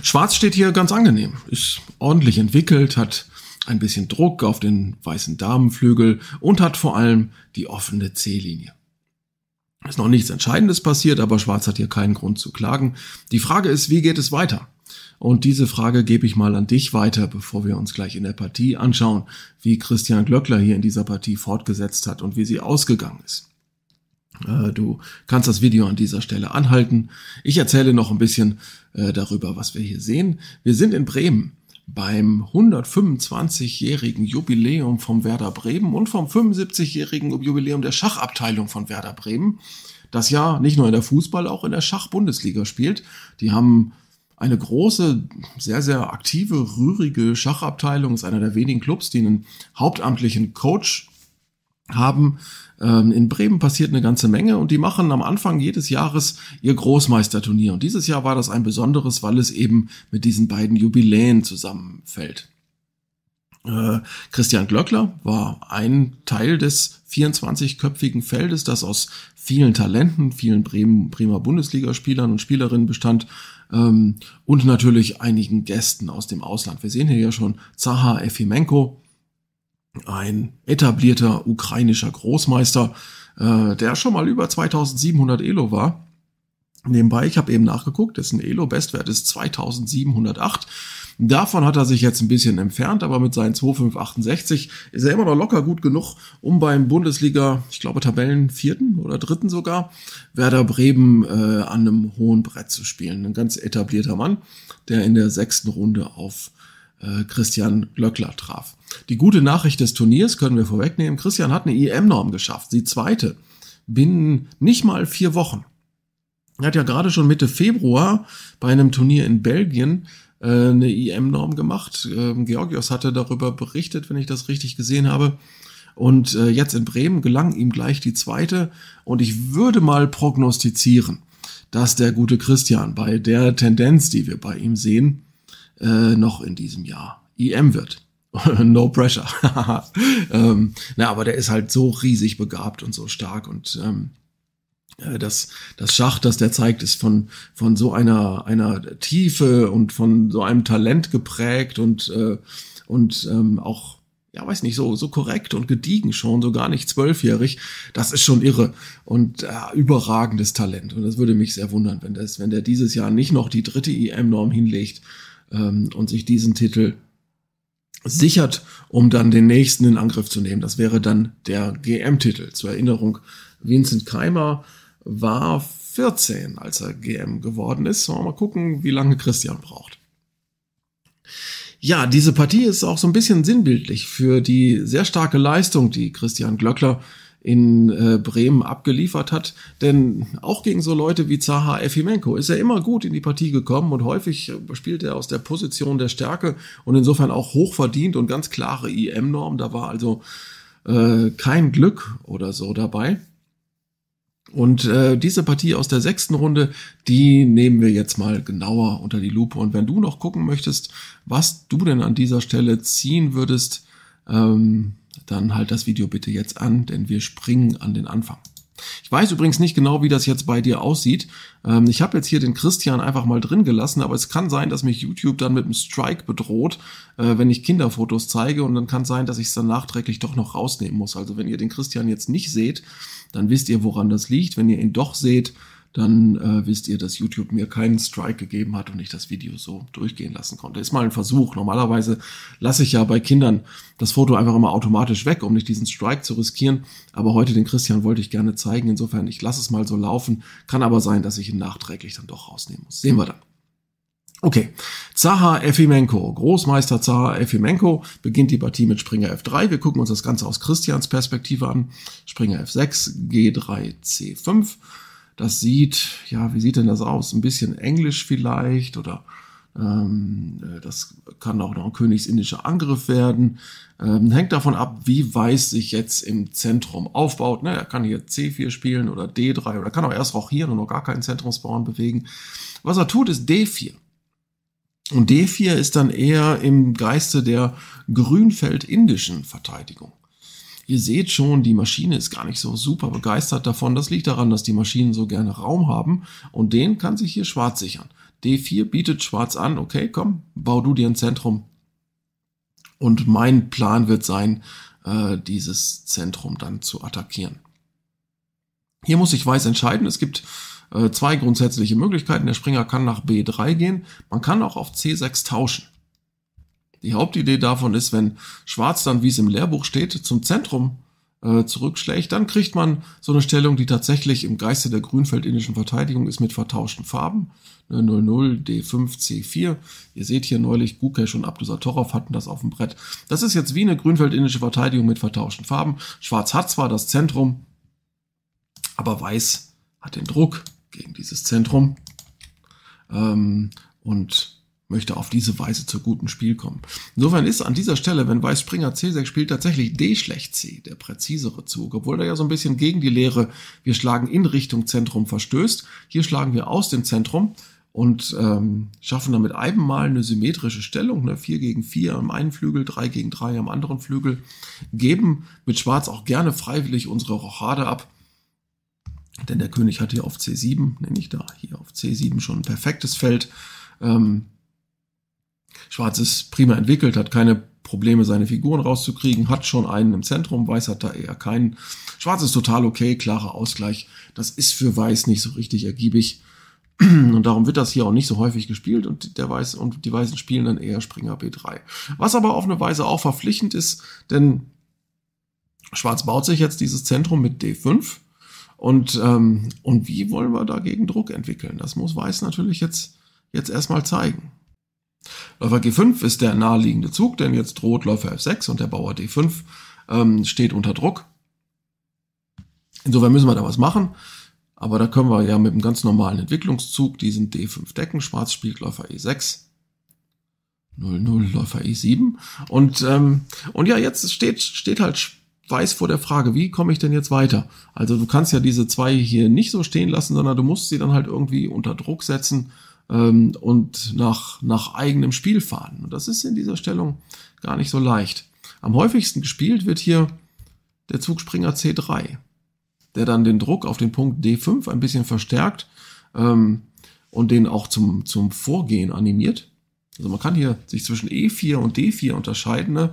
Schwarz steht hier ganz angenehm, ist ordentlich entwickelt, hat ein bisschen Druck auf den weißen Damenflügel und hat vor allem die offene C-Linie. Ist noch nichts Entscheidendes passiert, aber Schwarz hat hier keinen Grund zu klagen. Die Frage ist, wie geht es weiter? Und diese Frage gebe ich mal an dich weiter, bevor wir uns gleich in der Partie anschauen, wie Christian Glöckler hier in dieser Partie fortgesetzt hat und wie sie ausgegangen ist. Äh, du kannst das Video an dieser Stelle anhalten. Ich erzähle noch ein bisschen äh, darüber, was wir hier sehen. Wir sind in Bremen beim 125-jährigen Jubiläum vom Werder Bremen und vom 75-jährigen Jubiläum der Schachabteilung von Werder Bremen, das ja nicht nur in der Fußball, auch in der Schachbundesliga spielt. Die haben eine große, sehr, sehr aktive, rührige Schachabteilung, ist einer der wenigen Clubs, die einen hauptamtlichen Coach haben, ähm, in Bremen passiert eine ganze Menge und die machen am Anfang jedes Jahres ihr Großmeisterturnier. Und dieses Jahr war das ein besonderes, weil es eben mit diesen beiden Jubiläen zusammenfällt. Äh, Christian Glöckler war ein Teil des 24-köpfigen Feldes, das aus vielen Talenten, vielen Bremen, Bremer Bundesligaspielern und Spielerinnen bestand ähm, und natürlich einigen Gästen aus dem Ausland. Wir sehen hier ja schon Zaha Efimenko, ein etablierter ukrainischer Großmeister, äh, der schon mal über 2700 Elo war. Nebenbei, ich habe eben nachgeguckt, dessen Elo-Bestwert ist 2708. Davon hat er sich jetzt ein bisschen entfernt, aber mit seinen 2568 ist er immer noch locker gut genug, um beim Bundesliga, ich glaube Tabellen vierten oder dritten sogar, Werder Bremen äh, an einem hohen Brett zu spielen. Ein ganz etablierter Mann, der in der sechsten Runde auf äh, Christian Glöckler traf. Die gute Nachricht des Turniers können wir vorwegnehmen. Christian hat eine IM-Norm e geschafft, die zweite, binnen nicht mal vier Wochen. Er hat ja gerade schon Mitte Februar bei einem Turnier in Belgien äh, eine IM-Norm e gemacht. Ähm, Georgios hatte darüber berichtet, wenn ich das richtig gesehen habe. Und äh, jetzt in Bremen gelang ihm gleich die zweite. Und ich würde mal prognostizieren, dass der gute Christian bei der Tendenz, die wir bei ihm sehen, äh, noch in diesem Jahr EM wird. no pressure. ähm, na, aber der ist halt so riesig begabt und so stark und ähm, äh, das, das Schach, das der zeigt, ist von, von so einer, einer Tiefe und von so einem Talent geprägt und, äh, und ähm, auch, ja, weiß nicht, so, so korrekt und gediegen schon, so gar nicht zwölfjährig. Das ist schon irre und äh, überragendes Talent. Und das würde mich sehr wundern, wenn, das, wenn der dieses Jahr nicht noch die dritte EM-Norm hinlegt ähm, und sich diesen Titel sichert, um dann den nächsten in Angriff zu nehmen. Das wäre dann der GM-Titel. Zur Erinnerung, Vincent Keimer war 14, als er GM geworden ist. Mal gucken, wie lange Christian braucht. Ja, diese Partie ist auch so ein bisschen sinnbildlich für die sehr starke Leistung, die Christian Glöckler in äh, Bremen abgeliefert hat. Denn auch gegen so Leute wie Zaha Efimenko ist er immer gut in die Partie gekommen und häufig äh, spielt er aus der Position der Stärke und insofern auch hochverdient und ganz klare IM-Norm. Da war also äh, kein Glück oder so dabei. Und äh, diese Partie aus der sechsten Runde, die nehmen wir jetzt mal genauer unter die Lupe. Und wenn du noch gucken möchtest, was du denn an dieser Stelle ziehen würdest, ähm, dann halt das Video bitte jetzt an, denn wir springen an den Anfang. Ich weiß übrigens nicht genau, wie das jetzt bei dir aussieht. Ähm, ich habe jetzt hier den Christian einfach mal drin gelassen, aber es kann sein, dass mich YouTube dann mit einem Strike bedroht, äh, wenn ich Kinderfotos zeige und dann kann sein, dass ich es dann nachträglich doch noch rausnehmen muss. Also wenn ihr den Christian jetzt nicht seht, dann wisst ihr, woran das liegt. Wenn ihr ihn doch seht, dann äh, wisst ihr, dass YouTube mir keinen Strike gegeben hat und ich das Video so durchgehen lassen konnte. Ist mal ein Versuch. Normalerweise lasse ich ja bei Kindern das Foto einfach immer automatisch weg, um nicht diesen Strike zu riskieren. Aber heute den Christian wollte ich gerne zeigen. Insofern, ich lasse es mal so laufen. Kann aber sein, dass ich ihn nachträglich dann doch rausnehmen muss. Sehen wir dann. Okay, Zaha Efimenko, Großmeister Zaha Efimenko, beginnt die Partie mit Springer F3. Wir gucken uns das Ganze aus Christians Perspektive an. Springer F6, G3, C5 das sieht, ja, wie sieht denn das aus? Ein bisschen Englisch vielleicht oder ähm, äh, das kann auch noch ein königsindischer Angriff werden. Ähm, hängt davon ab, wie Weiß sich jetzt im Zentrum aufbaut. Ne? Er kann hier C4 spielen oder D3 oder kann auch erst rochieren und noch gar keinen Zentrumsbauern bewegen. Was er tut, ist D4. Und D4 ist dann eher im Geiste der grünfeldindischen Verteidigung. Ihr seht schon, die Maschine ist gar nicht so super begeistert davon. Das liegt daran, dass die Maschinen so gerne Raum haben und den kann sich hier schwarz sichern. D4 bietet schwarz an, okay, komm, bau du dir ein Zentrum. Und mein Plan wird sein, äh, dieses Zentrum dann zu attackieren. Hier muss ich weiß entscheiden. Es gibt äh, zwei grundsätzliche Möglichkeiten. Der Springer kann nach B3 gehen. Man kann auch auf C6 tauschen. Die Hauptidee davon ist, wenn Schwarz dann, wie es im Lehrbuch steht, zum Zentrum äh, zurückschlägt, dann kriegt man so eine Stellung, die tatsächlich im Geiste der grünfeldindischen Verteidigung ist mit vertauschten Farben. 00 D5 C4. Ihr seht hier neulich, Gukesh und Abdusatorov hatten das auf dem Brett. Das ist jetzt wie eine grünfeldindische Verteidigung mit vertauschten Farben. Schwarz hat zwar das Zentrum, aber Weiß hat den Druck gegen dieses Zentrum. Ähm, und möchte auf diese Weise zu gutem Spiel kommen. Insofern ist an dieser Stelle, wenn Weiß Springer C6 spielt, tatsächlich D schlecht C, der präzisere Zug, obwohl er ja so ein bisschen gegen die Lehre, wir schlagen in Richtung Zentrum verstößt. Hier schlagen wir aus dem Zentrum und ähm, schaffen damit einmal eine symmetrische Stellung, ne? 4 gegen 4 am einen Flügel, 3 gegen 3 am anderen Flügel, geben mit Schwarz auch gerne freiwillig unsere Rochade ab, denn der König hat hier auf C7, nenne ich da, hier auf C7 schon ein perfektes Feld. Ähm, Schwarz ist prima entwickelt, hat keine Probleme, seine Figuren rauszukriegen, hat schon einen im Zentrum, Weiß hat da eher keinen. Schwarz ist total okay, klarer Ausgleich. Das ist für Weiß nicht so richtig ergiebig. Und darum wird das hier auch nicht so häufig gespielt und der Weiß und die Weißen spielen dann eher Springer B3. Was aber auf eine Weise auch verpflichtend ist, denn Schwarz baut sich jetzt dieses Zentrum mit D5. Und, ähm, und wie wollen wir dagegen Druck entwickeln? Das muss Weiß natürlich jetzt, jetzt erstmal zeigen. Läufer G5 ist der naheliegende Zug, denn jetzt droht Läufer F6 und der Bauer D5 ähm, steht unter Druck. Insofern müssen wir da was machen. Aber da können wir ja mit einem ganz normalen Entwicklungszug diesen D5 decken. Schwarz spielt Läufer E6. 0-0, Läufer E7. Und, ähm, und ja, jetzt steht, steht halt Weiß vor der Frage, wie komme ich denn jetzt weiter? Also du kannst ja diese zwei hier nicht so stehen lassen, sondern du musst sie dann halt irgendwie unter Druck setzen ähm, und nach, nach eigenem Spiel fahren. Und das ist in dieser Stellung gar nicht so leicht. Am häufigsten gespielt wird hier der Zugspringer C3, der dann den Druck auf den Punkt D5 ein bisschen verstärkt ähm, und den auch zum, zum Vorgehen animiert. Also man kann hier sich zwischen E4 und D4 unterscheiden. Ne?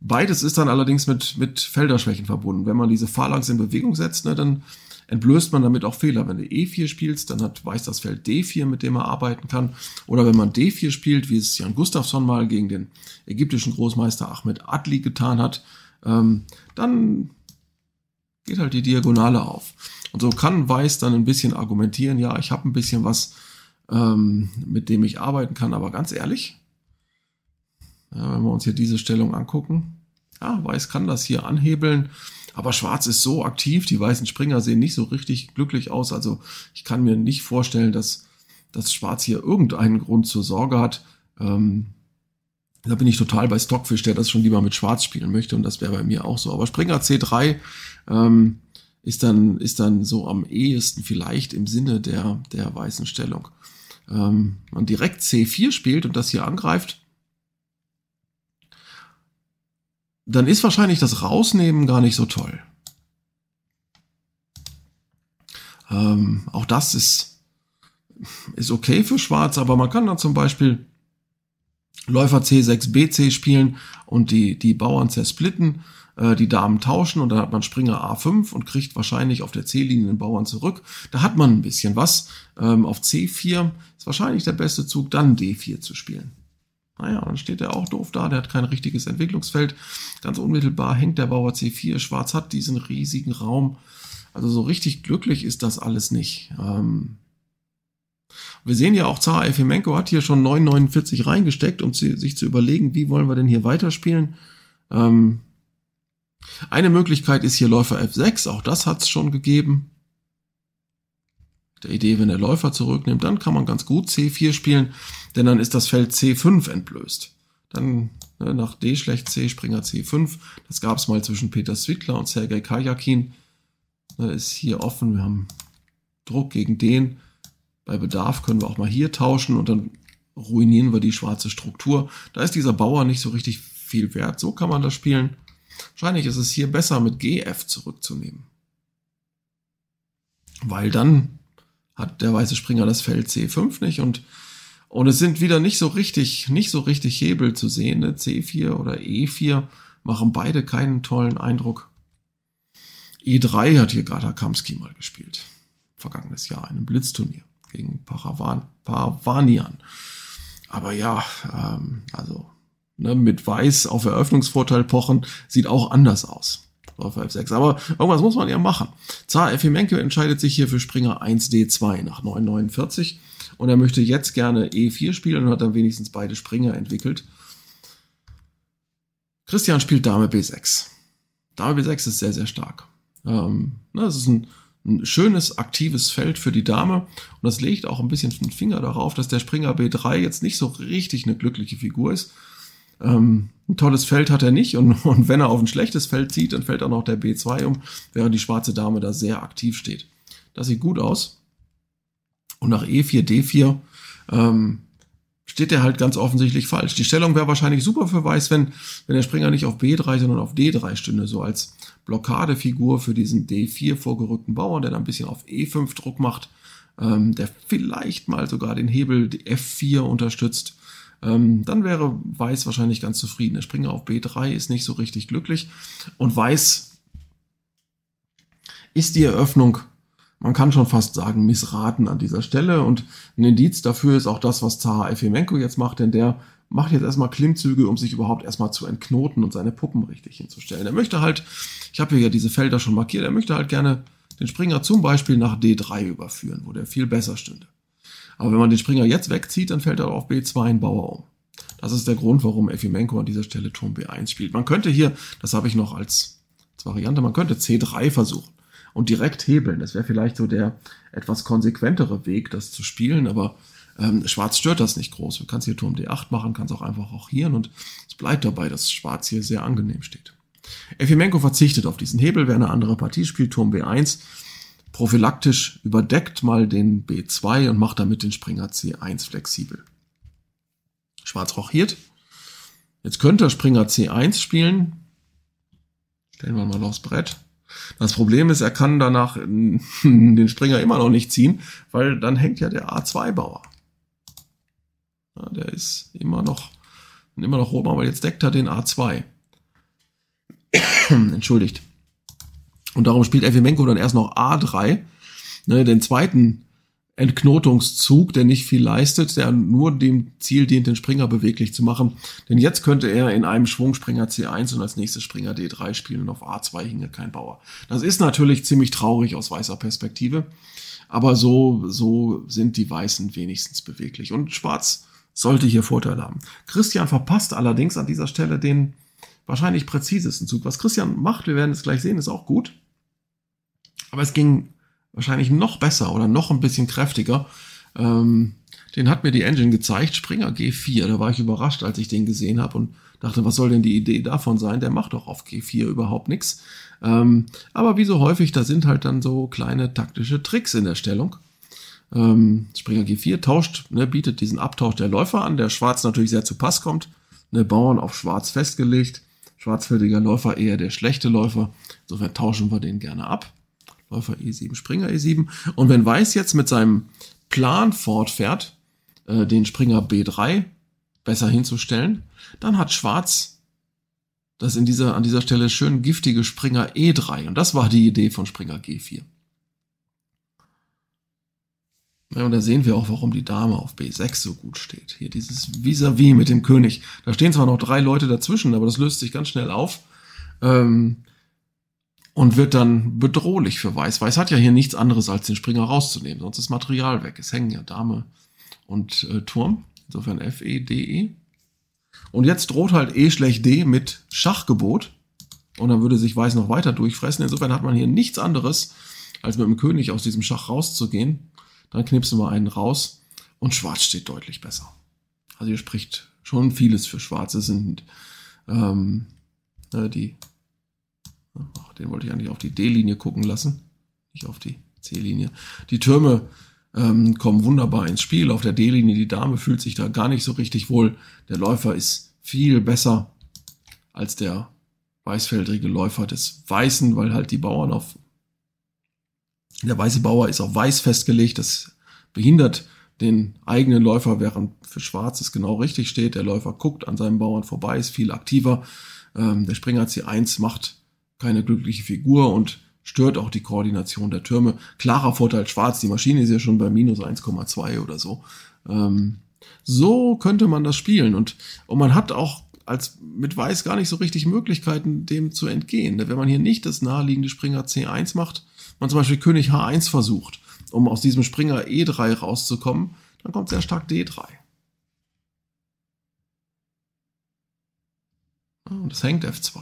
Beides ist dann allerdings mit, mit Felderschwächen verbunden. Wenn man diese Phalanx in Bewegung setzt, ne, dann entblößt man damit auch Fehler. Wenn du E4 spielst, dann hat Weiß das Feld D4, mit dem er arbeiten kann. Oder wenn man D4 spielt, wie es Jan Gustafsson mal gegen den ägyptischen Großmeister Ahmed Adli getan hat, ähm, dann geht halt die Diagonale auf. Und so kann Weiß dann ein bisschen argumentieren, ja, ich habe ein bisschen was, ähm, mit dem ich arbeiten kann, aber ganz ehrlich, ja, wenn wir uns hier diese Stellung angucken, ja, Weiß kann das hier anhebeln aber Schwarz ist so aktiv, die weißen Springer sehen nicht so richtig glücklich aus. Also ich kann mir nicht vorstellen, dass, dass Schwarz hier irgendeinen Grund zur Sorge hat. Ähm, da bin ich total bei Stockfish, der das schon lieber mit Schwarz spielen möchte und das wäre bei mir auch so. Aber Springer C3 ähm, ist, dann, ist dann so am ehesten vielleicht im Sinne der, der weißen Stellung. Ähm, man direkt C4 spielt und das hier angreift, dann ist wahrscheinlich das Rausnehmen gar nicht so toll. Ähm, auch das ist, ist okay für Schwarz, aber man kann dann zum Beispiel Läufer C6 BC spielen und die, die Bauern zersplitten, äh, die Damen tauschen und dann hat man Springer A5 und kriegt wahrscheinlich auf der C-Linie den Bauern zurück. Da hat man ein bisschen was. Ähm, auf C4 ist wahrscheinlich der beste Zug, dann D4 zu spielen. Naja, dann steht er auch doof da, der hat kein richtiges Entwicklungsfeld. Ganz unmittelbar hängt der Bauer C4, Schwarz hat diesen riesigen Raum. Also so richtig glücklich ist das alles nicht. Ähm wir sehen ja auch, Zara Efimenko hat hier schon 9,49 reingesteckt, um sich zu überlegen, wie wollen wir denn hier weiterspielen. Ähm eine Möglichkeit ist hier Läufer F6, auch das hat es schon gegeben der Idee, wenn der Läufer zurücknimmt, dann kann man ganz gut C4 spielen, denn dann ist das Feld C5 entblößt. Dann ne, nach D schlecht C, Springer C5. Das gab es mal zwischen Peter Zwickler und Sergei Kajakin. Ne, ist hier offen, wir haben Druck gegen den. Bei Bedarf können wir auch mal hier tauschen und dann ruinieren wir die schwarze Struktur. Da ist dieser Bauer nicht so richtig viel wert. So kann man das spielen. Wahrscheinlich ist es hier besser, mit GF zurückzunehmen. Weil dann hat der weiße Springer das Feld C5 nicht und und es sind wieder nicht so richtig, nicht so richtig Hebel zu sehen. Ne? C4 oder E4 machen beide keinen tollen Eindruck. E3 hat hier gerade Kamski mal gespielt. Vergangenes Jahr in einem Blitzturnier gegen Paravan, Paravanian. Aber ja, ähm, also ne, mit Weiß auf Eröffnungsvorteil pochen sieht auch anders aus oder 5-6. Aber irgendwas muss man ja machen. Zar Efimenko entscheidet sich hier für Springer 1D2 nach 949 und er möchte jetzt gerne E4 spielen und hat dann wenigstens beide Springer entwickelt. Christian spielt Dame B6. Dame B6 ist sehr, sehr stark. Ähm, ne, das ist ein, ein schönes, aktives Feld für die Dame. Und das legt auch ein bisschen den Finger darauf, dass der Springer B3 jetzt nicht so richtig eine glückliche Figur ist. Ähm, ein tolles Feld hat er nicht und, und wenn er auf ein schlechtes Feld zieht, dann fällt auch noch der B2 um, während die schwarze Dame da sehr aktiv steht. Das sieht gut aus. Und nach E4, D4 ähm, steht er halt ganz offensichtlich falsch. Die Stellung wäre wahrscheinlich super für Weiß, wenn, wenn der Springer nicht auf B3, sondern auf D3 stünde, so als Blockadefigur für diesen D4 vorgerückten Bauern, der dann ein bisschen auf E5 Druck macht, ähm, der vielleicht mal sogar den Hebel F4 unterstützt ähm, dann wäre Weiß wahrscheinlich ganz zufrieden. Der Springer auf B3 ist nicht so richtig glücklich und Weiß ist die Eröffnung man kann schon fast sagen, missraten an dieser Stelle. Und ein Indiz dafür ist auch das, was Zaha Efimenko jetzt macht, denn der macht jetzt erstmal Klimmzüge, um sich überhaupt erstmal zu entknoten und seine Puppen richtig hinzustellen. Er möchte halt, ich habe hier ja diese Felder schon markiert, er möchte halt gerne den Springer zum Beispiel nach D3 überführen, wo der viel besser stünde. Aber wenn man den Springer jetzt wegzieht, dann fällt er auf B2 ein Bauer um. Das ist der Grund, warum Efimenko an dieser Stelle Turm B1 spielt. Man könnte hier, das habe ich noch als, als Variante, man könnte C3 versuchen und direkt hebeln. Das wäre vielleicht so der etwas konsequentere Weg, das zu spielen, aber ähm, Schwarz stört das nicht groß. Du kannst hier Turm D8 machen, kannst auch einfach auch hier und es bleibt dabei, dass Schwarz hier sehr angenehm steht. Efimenko verzichtet auf diesen Hebel, wer eine andere Partie spielt, Turm B1 prophylaktisch überdeckt mal den B2 und macht damit den Springer C1 flexibel. Schwarz rochiert. Jetzt könnte er Springer C1 spielen. Stellen wir mal aufs Brett. Das Problem ist, er kann danach den Springer immer noch nicht ziehen, weil dann hängt ja der A2-Bauer. Ja, der ist immer noch, immer noch oben, aber jetzt deckt er den A2. Entschuldigt. Und darum spielt Evimenko dann erst noch A3, ne, den zweiten Entknotungszug, der nicht viel leistet, der nur dem Ziel dient, den Springer beweglich zu machen. Denn jetzt könnte er in einem Schwung Springer C1 und als nächstes Springer D3 spielen und auf A2 hinge kein Bauer. Das ist natürlich ziemlich traurig aus weißer Perspektive, aber so, so sind die Weißen wenigstens beweglich. Und Schwarz sollte hier Vorteil haben. Christian verpasst allerdings an dieser Stelle den, wahrscheinlich präzisesten Zug. Was Christian macht, wir werden es gleich sehen, ist auch gut. Aber es ging wahrscheinlich noch besser oder noch ein bisschen kräftiger. Ähm, den hat mir die Engine gezeigt, Springer G4. Da war ich überrascht, als ich den gesehen habe und dachte, was soll denn die Idee davon sein? Der macht doch auf G4 überhaupt nichts. Ähm, aber wie so häufig, da sind halt dann so kleine taktische Tricks in der Stellung. Ähm, Springer G4 tauscht, ne, bietet diesen Abtausch der Läufer an, der Schwarz natürlich sehr zu Pass kommt. Ne, Bauern auf Schwarz festgelegt schwarzfältiger Läufer eher der schlechte Läufer. Insofern tauschen wir den gerne ab. Läufer E7, Springer E7. Und wenn Weiß jetzt mit seinem Plan fortfährt, äh, den Springer B3 besser hinzustellen, dann hat Schwarz das in dieser, an dieser Stelle schön giftige Springer E3. Und das war die Idee von Springer G4. Ja, und da sehen wir auch, warum die Dame auf B6 so gut steht. Hier dieses Vis-à-vis -vis mit dem König. Da stehen zwar noch drei Leute dazwischen, aber das löst sich ganz schnell auf. Ähm, und wird dann bedrohlich für Weiß. Weiß hat ja hier nichts anderes, als den Springer rauszunehmen, sonst ist Material weg. Es hängen ja Dame und äh, Turm. Insofern F, E, D, E. Und jetzt droht halt E schlecht D mit Schachgebot. Und dann würde sich Weiß noch weiter durchfressen. Insofern hat man hier nichts anderes, als mit dem König aus diesem Schach rauszugehen. Dann knipsen wir einen raus und Schwarz steht deutlich besser. Also hier spricht schon vieles für Schwarz. Es sind ähm, ne, die, ach, den wollte ich eigentlich auf die D-Linie gucken lassen, nicht auf die C-Linie. Die Türme ähm, kommen wunderbar ins Spiel. Auf der D-Linie, die Dame fühlt sich da gar nicht so richtig wohl. Der Läufer ist viel besser als der weißfeldrige Läufer des Weißen, weil halt die Bauern auf der weiße Bauer ist auf weiß festgelegt. Das behindert den eigenen Läufer, während für Schwarz es genau richtig steht. Der Läufer guckt an seinem Bauern vorbei, ist viel aktiver. Ähm, der Springer C1 macht keine glückliche Figur und stört auch die Koordination der Türme. Klarer Vorteil Schwarz, die Maschine ist ja schon bei minus 1,2 oder so. Ähm, so könnte man das spielen und, und man hat auch als mit Weiß gar nicht so richtig Möglichkeiten, dem zu entgehen. Wenn man hier nicht das naheliegende Springer C1 macht, man zum Beispiel König H1 versucht, um aus diesem Springer E3 rauszukommen, dann kommt sehr stark D3. Und das hängt F2.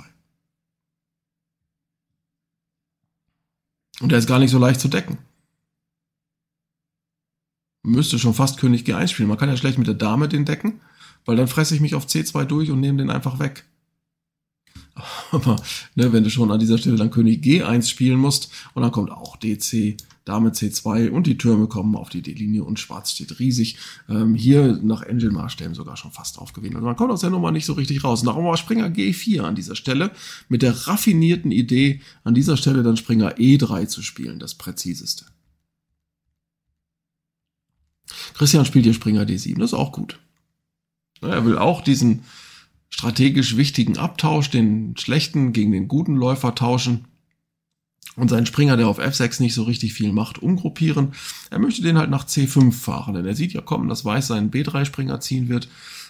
Und der ist gar nicht so leicht zu decken. Müsste schon fast König G1 spielen. Man kann ja schlecht mit der Dame den decken, weil dann fresse ich mich auf C2 durch und nehme den einfach weg. Aber ne, wenn du schon an dieser Stelle dann König G1 spielen musst und dann kommt auch DC, Dame C2 und die Türme kommen auf die D-Linie und Schwarz steht riesig. Ähm, hier nach Engine-Maßstäben sogar schon fast aufgewählt. Also man kommt aus der Nummer nicht so richtig raus. Darum war Springer G4 an dieser Stelle mit der raffinierten Idee, an dieser Stelle dann Springer E3 zu spielen, das präziseste. Christian spielt hier Springer D7, das ist auch gut. Er will auch diesen strategisch wichtigen Abtausch, den schlechten gegen den guten Läufer tauschen und seinen Springer, der auf F6 nicht so richtig viel macht, umgruppieren. Er möchte den halt nach C5 fahren, denn er sieht ja kommen, dass Weiß seinen B3-Springer ziehen wird.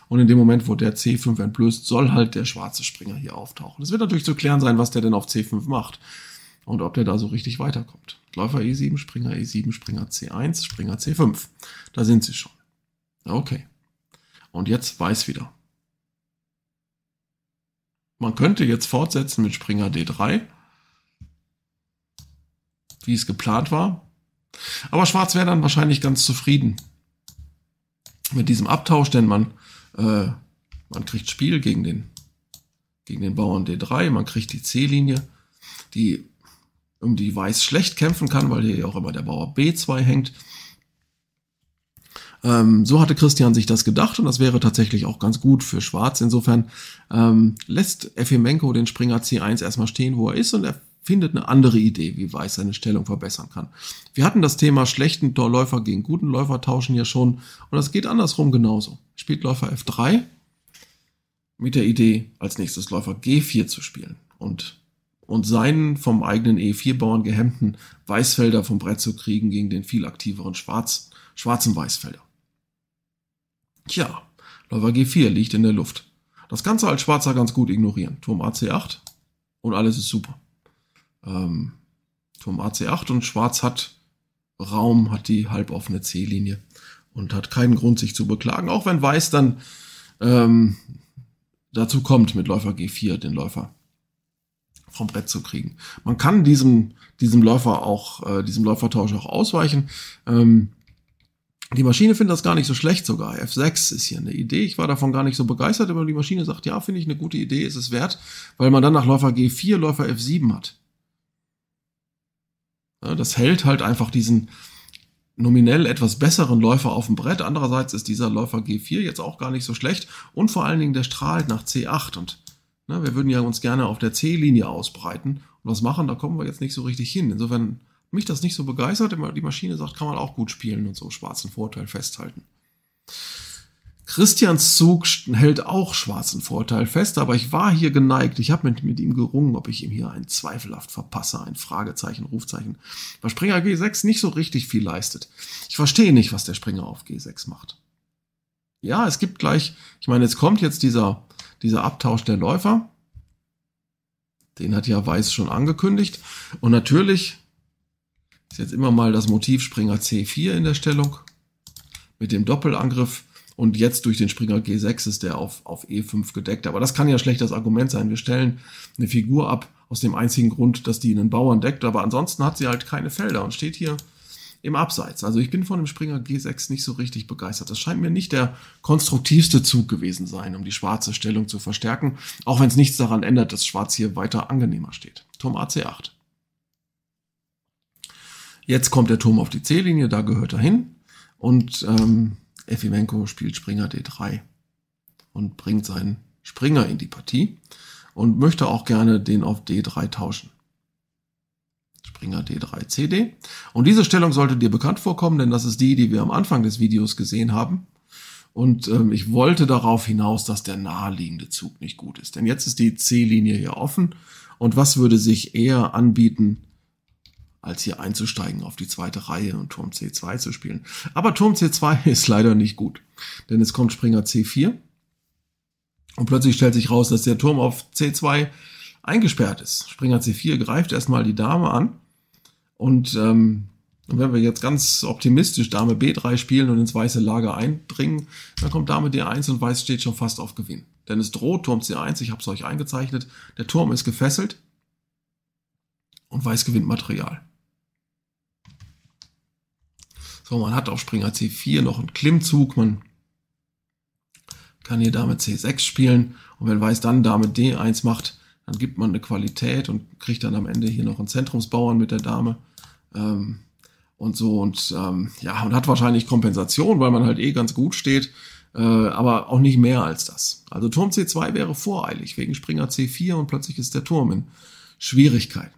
Und in dem Moment, wo der C5 entblößt, soll halt der schwarze Springer hier auftauchen. Es wird natürlich zu klären sein, was der denn auf C5 macht und ob der da so richtig weiterkommt. Läufer E7, Springer E7, Springer C1, Springer C5. Da sind sie schon. Okay. Und jetzt Weiß wieder. Man könnte jetzt fortsetzen mit Springer D3, wie es geplant war. Aber Schwarz wäre dann wahrscheinlich ganz zufrieden mit diesem Abtausch, denn man, äh, man kriegt Spiel gegen den, gegen den Bauern D3, man kriegt die C-Linie, die um die Weiß schlecht kämpfen kann, weil hier auch immer der Bauer B2 hängt. Ähm, so hatte Christian sich das gedacht und das wäre tatsächlich auch ganz gut für Schwarz. Insofern ähm, lässt Efimenko den Springer C1 erstmal stehen, wo er ist und er findet eine andere Idee, wie Weiß seine Stellung verbessern kann. Wir hatten das Thema schlechten Torläufer gegen guten Läufer tauschen ja schon und das geht andersrum genauso. Spielt Läufer F3 mit der Idee, als nächstes Läufer G4 zu spielen und, und seinen vom eigenen E4-Bauern gehemmten Weißfelder vom Brett zu kriegen gegen den viel aktiveren Schwarz, schwarzen Weißfelder. Tja, Läufer G4 liegt in der Luft. Das Ganze als Schwarzer ganz gut ignorieren. Turm AC8 und alles ist super. Ähm, Turm AC8 und Schwarz hat Raum, hat die halboffene C-Linie und hat keinen Grund, sich zu beklagen, auch wenn Weiß dann ähm, dazu kommt, mit Läufer G4 den Läufer vom Brett zu kriegen. Man kann diesem, diesem Läufer auch, äh, diesem Läufertausch auch ausweichen. Ähm, die Maschine findet das gar nicht so schlecht sogar. F6 ist hier eine Idee. Ich war davon gar nicht so begeistert, aber die Maschine sagt, ja, finde ich eine gute Idee, ist es wert, weil man dann nach Läufer G4 Läufer F7 hat. Das hält halt einfach diesen nominell etwas besseren Läufer auf dem Brett. Andererseits ist dieser Läufer G4 jetzt auch gar nicht so schlecht und vor allen Dingen der strahlt nach C8 und na, ne, wir würden ja uns gerne auf der C-Linie ausbreiten und was machen, da kommen wir jetzt nicht so richtig hin. Insofern mich das nicht so begeistert. Immer Die Maschine sagt, kann man auch gut spielen und so schwarzen Vorteil festhalten. Christians Zug hält auch schwarzen Vorteil fest, aber ich war hier geneigt. Ich habe mit, mit, ihm gerungen, ob ich ihm hier einen zweifelhaft verpasse, ein Fragezeichen, Rufzeichen. Weil Springer G6 nicht so richtig viel leistet. Ich verstehe nicht, was der Springer auf G6 macht. Ja, es gibt gleich, ich meine, jetzt kommt jetzt dieser, dieser Abtausch der Läufer. Den hat ja Weiß schon angekündigt. Und natürlich ist jetzt immer mal das Motiv Springer C4 in der Stellung mit dem Doppelangriff. Und jetzt durch den Springer G6 ist der auf, auf E5 gedeckt. Aber das kann ja schlecht das Argument sein. Wir stellen eine Figur ab aus dem einzigen Grund, dass die einen Bauern deckt. Aber ansonsten hat sie halt keine Felder und steht hier im Abseits. Also ich bin von dem Springer G6 nicht so richtig begeistert. Das scheint mir nicht der konstruktivste Zug gewesen sein, um die schwarze Stellung zu verstärken. Auch wenn es nichts daran ändert, dass Schwarz hier weiter angenehmer steht. Turm AC8. Jetzt kommt der Turm auf die C-Linie, da gehört er hin. Und ähm, Efimenko spielt Springer D3 und bringt seinen Springer in die Partie und möchte auch gerne den auf D3 tauschen. Springer D3 CD. Und diese Stellung sollte dir bekannt vorkommen, denn das ist die, die wir am Anfang des Videos gesehen haben. Und ähm, ich wollte darauf hinaus, dass der naheliegende Zug nicht gut ist. Denn jetzt ist die C-Linie hier offen. Und was würde sich eher anbieten, als hier einzusteigen auf die zweite Reihe und Turm C2 zu spielen. Aber Turm C2 ist leider nicht gut, denn es kommt Springer C4 und plötzlich stellt sich raus, dass der Turm auf C2 eingesperrt ist. Springer C4 greift erstmal die Dame an und ähm, wenn wir jetzt ganz optimistisch Dame B3 spielen und ins weiße Lager eindringen, dann kommt Dame D1 und Weiß steht schon fast auf Gewinn. Denn es droht Turm C1, ich habe es euch eingezeichnet, der Turm ist gefesselt und Weiß gewinnt Material. So, man hat auf Springer C4 noch einen Klimmzug, man kann hier Dame C6 spielen und wenn Weiß dann Dame D1 macht, dann gibt man eine Qualität und kriegt dann am Ende hier noch einen Zentrumsbauern mit der Dame ähm, und so und ähm, ja, und hat wahrscheinlich Kompensation, weil man halt eh ganz gut steht, äh, aber auch nicht mehr als das. Also Turm C2 wäre voreilig wegen Springer C4 und plötzlich ist der Turm in Schwierigkeiten.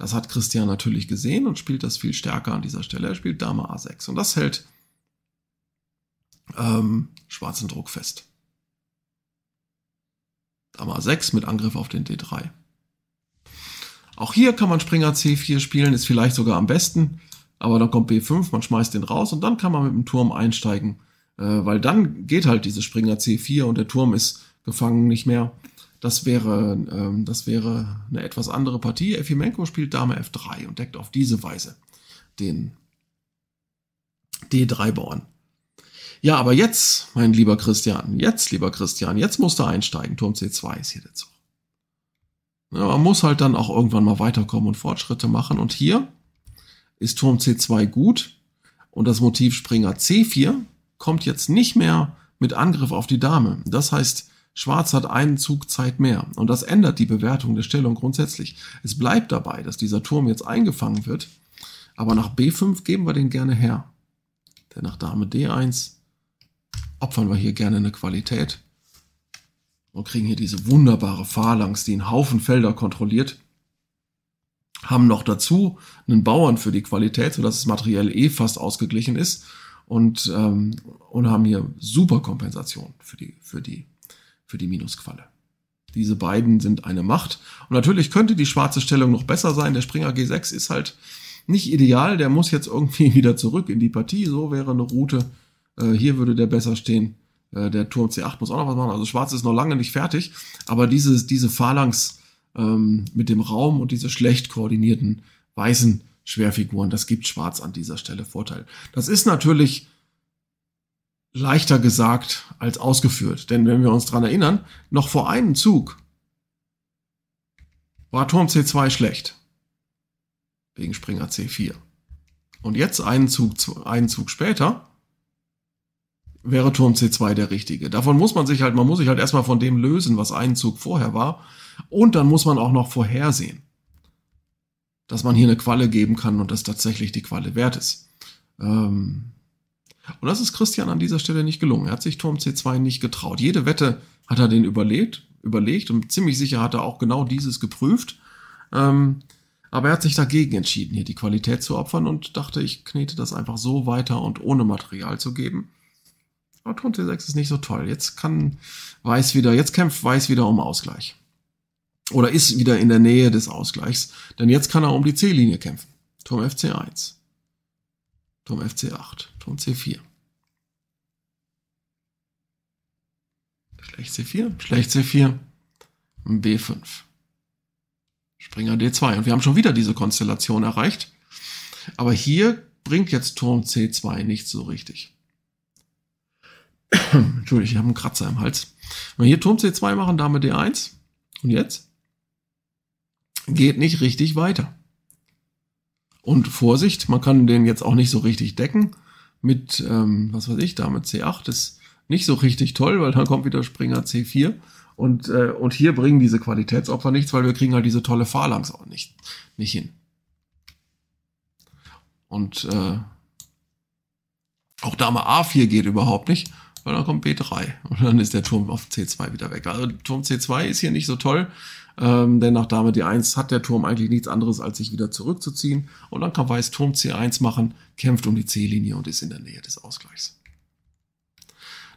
Das hat Christian natürlich gesehen und spielt das viel stärker an dieser Stelle. Er spielt Dame A6 und das hält ähm, schwarzen Druck fest. Dame A6 mit Angriff auf den D3. Auch hier kann man Springer C4 spielen, ist vielleicht sogar am besten, aber dann kommt B5, man schmeißt den raus und dann kann man mit dem Turm einsteigen, äh, weil dann geht halt diese Springer C4 und der Turm ist gefangen nicht mehr. Das wäre, ähm, das wäre eine etwas andere Partie. Efimenko spielt Dame F3 und deckt auf diese Weise den D3-Bauern. Ja, aber jetzt, mein lieber Christian, jetzt, lieber Christian, jetzt musst du einsteigen. Turm C2 ist hier der Zug. Ja, man muss halt dann auch irgendwann mal weiterkommen und Fortschritte machen. Und hier ist Turm C2 gut. Und das Motiv Springer C4 kommt jetzt nicht mehr mit Angriff auf die Dame. Das heißt, Schwarz hat einen Zug Zeit mehr und das ändert die Bewertung der Stellung grundsätzlich. Es bleibt dabei, dass dieser Turm jetzt eingefangen wird, aber nach B5 geben wir den gerne her. Denn nach Dame D1 opfern wir hier gerne eine Qualität und kriegen hier diese wunderbare Phalanx, die einen Haufen Felder kontrolliert. Haben noch dazu einen Bauern für die Qualität, sodass das materiell eh fast ausgeglichen ist und, ähm, und haben hier super Kompensation für die, für die für die Minusqualle. Diese beiden sind eine Macht. Und natürlich könnte die schwarze Stellung noch besser sein. Der Springer G6 ist halt nicht ideal. Der muss jetzt irgendwie wieder zurück in die Partie. So wäre eine Route. Äh, hier würde der besser stehen. Äh, der Turm C8 muss auch noch was machen. Also Schwarz ist noch lange nicht fertig. Aber diese, diese Phalanx ähm, mit dem Raum und diese schlecht koordinierten weißen Schwerfiguren, das gibt Schwarz an dieser Stelle Vorteil. Das ist natürlich leichter gesagt als ausgeführt. Denn wenn wir uns dran erinnern, noch vor einem Zug war Turm C2 schlecht. Wegen Springer C4. Und jetzt einen Zug, einen Zug später wäre Turm C2 der richtige. Davon muss man sich halt, man muss sich halt erstmal von dem lösen, was einen Zug vorher war. Und dann muss man auch noch vorhersehen, dass man hier eine Qualle geben kann und das tatsächlich die Qualle wert ist. Ähm, und das ist Christian an dieser Stelle nicht gelungen. Er hat sich Turm C2 nicht getraut. Jede Wette hat er den überlegt, überlegt und ziemlich sicher hat er auch genau dieses geprüft. Ähm, aber er hat sich dagegen entschieden, hier die Qualität zu opfern und dachte, ich knete das einfach so weiter und ohne Material zu geben. Aber Turm C6 ist nicht so toll. Jetzt kann Weiß wieder, jetzt kämpft Weiß wieder um Ausgleich. Oder ist wieder in der Nähe des Ausgleichs, denn jetzt kann er um die C-Linie kämpfen. Turm FC1. Turm FC8. Turm C4. Schlecht C4, schlecht C4, B5. Springer D2. Und wir haben schon wieder diese Konstellation erreicht. Aber hier bringt jetzt Turm C2 nicht so richtig. Entschuldigung, ich habe einen Kratzer im Hals. Wenn wir hier Turm C2 machen, Dame D1. Und jetzt? Geht nicht richtig weiter. Und Vorsicht, man kann den jetzt auch nicht so richtig decken mit, ähm, was weiß ich, damit C8 ist nicht so richtig toll, weil dann kommt wieder Springer C4. Und, äh, und hier bringen diese Qualitätsopfer nichts, weil wir kriegen halt diese tolle Phalanx auch nicht, nicht hin. Und äh, auch Dame A4 geht überhaupt nicht weil dann kommt B3 und dann ist der Turm auf C2 wieder weg. Also Turm C2 ist hier nicht so toll, ähm, denn nach Dame D1 hat der Turm eigentlich nichts anderes, als sich wieder zurückzuziehen und dann kann Weiß Turm C1 machen, kämpft um die C-Linie und ist in der Nähe des Ausgleichs.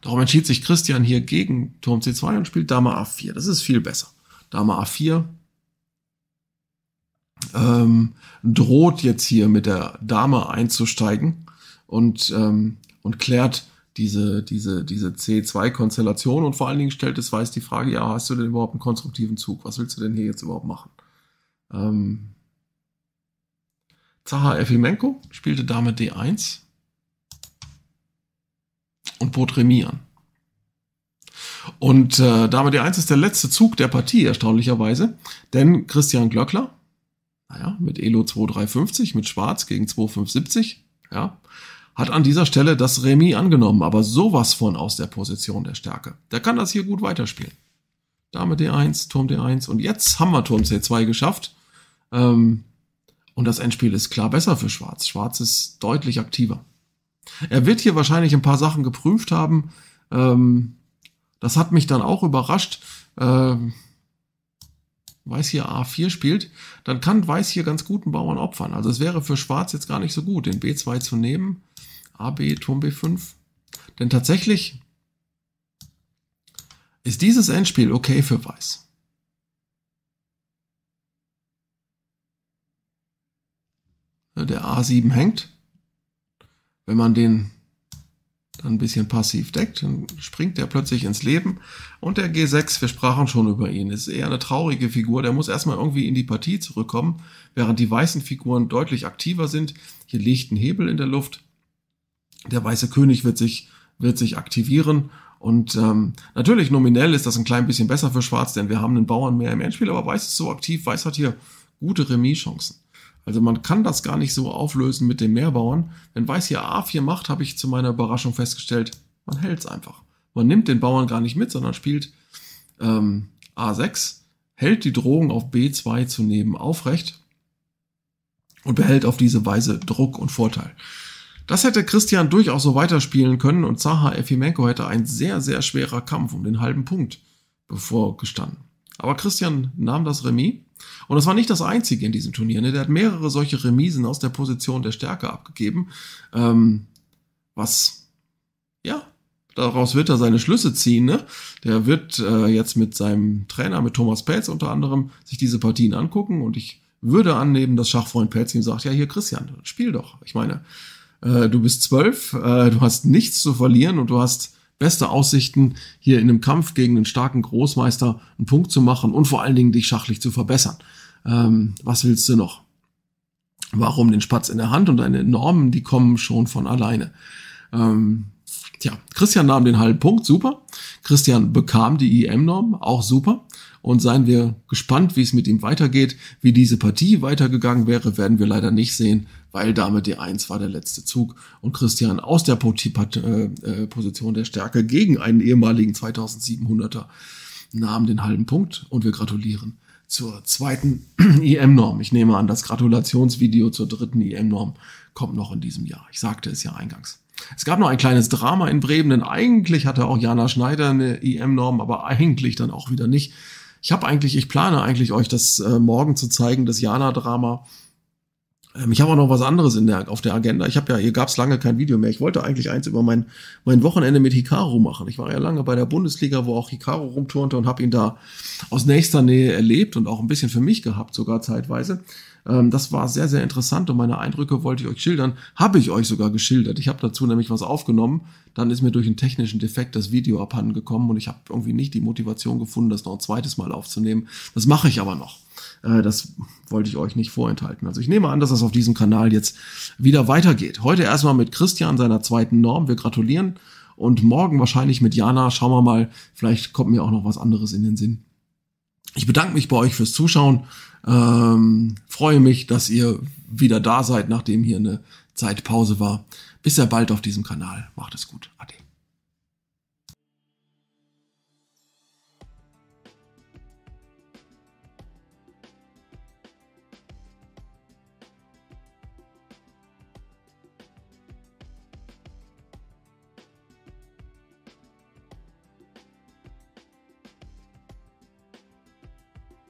Darum entschied sich Christian hier gegen Turm C2 und spielt Dame A4. Das ist viel besser. Dame A4 ähm, droht jetzt hier mit der Dame einzusteigen und, ähm, und klärt diese, diese, diese C2-Konstellation und vor allen Dingen stellt es weiß die Frage, ja, hast du denn überhaupt einen konstruktiven Zug? Was willst du denn hier jetzt überhaupt machen? Ähm, Zaha Efimenko spielte Dame D1 und bot Remis an. Und äh, Dame D1 ist der letzte Zug der Partie, erstaunlicherweise, denn Christian Glöckler, naja, mit Elo 2350, mit Schwarz gegen 2570, ja, hat an dieser Stelle das Remis angenommen, aber sowas von aus der Position der Stärke. Der kann das hier gut weiterspielen. Dame D1, Turm D1 und jetzt haben wir Turm C2 geschafft. Ähm, und das Endspiel ist klar besser für Schwarz. Schwarz ist deutlich aktiver. Er wird hier wahrscheinlich ein paar Sachen geprüft haben. Ähm, das hat mich dann auch überrascht. Ähm, Weiß hier A4 spielt, dann kann Weiß hier ganz guten Bauern opfern. Also es wäre für Schwarz jetzt gar nicht so gut, den B2 zu nehmen. AB Turm B5. Denn tatsächlich ist dieses Endspiel okay für Weiß. Der A7 hängt. Wenn man den dann ein bisschen passiv deckt, dann springt der plötzlich ins Leben. Und der G6, wir sprachen schon über ihn, ist eher eine traurige Figur. Der muss erstmal irgendwie in die Partie zurückkommen, während die weißen Figuren deutlich aktiver sind. Hier liegt ein Hebel in der Luft. Der weiße König wird sich, wird sich aktivieren. Und ähm, natürlich nominell ist das ein klein bisschen besser für Schwarz, denn wir haben einen Bauern mehr im Endspiel, aber Weiß ist so aktiv, Weiß hat hier gute Remischancen. Also man kann das gar nicht so auflösen mit dem Mehrbauern. Wenn Weiß hier A4 macht, habe ich zu meiner Überraschung festgestellt, man hält es einfach. Man nimmt den Bauern gar nicht mit, sondern spielt ähm, A6, hält die Drohung auf B2 zu nehmen aufrecht und behält auf diese Weise Druck und Vorteil. Das hätte Christian durchaus so weiterspielen können und Zaha Efimenko hätte ein sehr, sehr schwerer Kampf um den halben Punkt bevorgestanden. Aber Christian nahm das Remis und das war nicht das einzige in diesem Turnier. Ne? Der hat mehrere solche Remisen aus der Position der Stärke abgegeben, ähm, was, ja, daraus wird er seine Schlüsse ziehen. Ne? Der wird äh, jetzt mit seinem Trainer, mit Thomas Pelz unter anderem, sich diese Partien angucken und ich würde annehmen, dass Schachfreund Pelz ihm sagt, ja hier Christian, spiel doch. Ich meine, äh, du bist zwölf, äh, du hast nichts zu verlieren und du hast beste Aussichten, hier in einem Kampf gegen einen starken Großmeister einen Punkt zu machen und vor allen Dingen dich schachlich zu verbessern. Ähm, was willst du noch? Warum den Spatz in der Hand und deine Normen, die kommen schon von alleine. Ähm, tja, Christian nahm den halben Punkt, super. Christian bekam die IM-Norm, e auch super und seien wir gespannt, wie es mit ihm weitergeht. Wie diese Partie weitergegangen wäre, werden wir leider nicht sehen, weil Dame D1 war der letzte Zug und Christian aus der äh, äh, Position der Stärke gegen einen ehemaligen 2700er nahm den halben Punkt und wir gratulieren zur zweiten IM-Norm. E ich nehme an, das Gratulationsvideo zur dritten IM-Norm e kommt noch in diesem Jahr. Ich sagte es ja eingangs. Es gab noch ein kleines Drama in Bremen, denn eigentlich hatte auch Jana Schneider eine IM-Norm, e aber eigentlich dann auch wieder nicht ich habe eigentlich, ich plane eigentlich euch das äh, morgen zu zeigen, das Jana-Drama. Ähm, ich habe auch noch was anderes in der, auf der Agenda. Ich habe ja, hier gab es lange kein Video mehr. Ich wollte eigentlich eins über mein, mein Wochenende mit Hikaru machen. Ich war ja lange bei der Bundesliga, wo auch Hikaru rumturnte und habe ihn da aus nächster Nähe erlebt und auch ein bisschen für mich gehabt, sogar zeitweise. Ähm, das war sehr, sehr interessant und meine Eindrücke wollte ich euch schildern. Habe ich euch sogar geschildert. Ich habe dazu nämlich was aufgenommen. Dann ist mir durch einen technischen Defekt das Video abhanden gekommen und ich habe irgendwie nicht die Motivation gefunden, das noch ein zweites Mal aufzunehmen. Das mache ich aber noch. Äh, das wollte ich euch nicht vorenthalten. Also ich nehme an, dass das auf diesem Kanal jetzt wieder weitergeht. Heute erstmal mit Christian, seiner zweiten Norm. Wir gratulieren und morgen wahrscheinlich mit Jana. Schauen wir mal, vielleicht kommt mir auch noch was anderes in den Sinn. Ich bedanke mich bei euch fürs Zuschauen ähm, freue mich, dass ihr wieder da seid, nachdem hier eine Zeitpause war. Bis ja bald auf diesem Kanal. Macht es gut. Ade.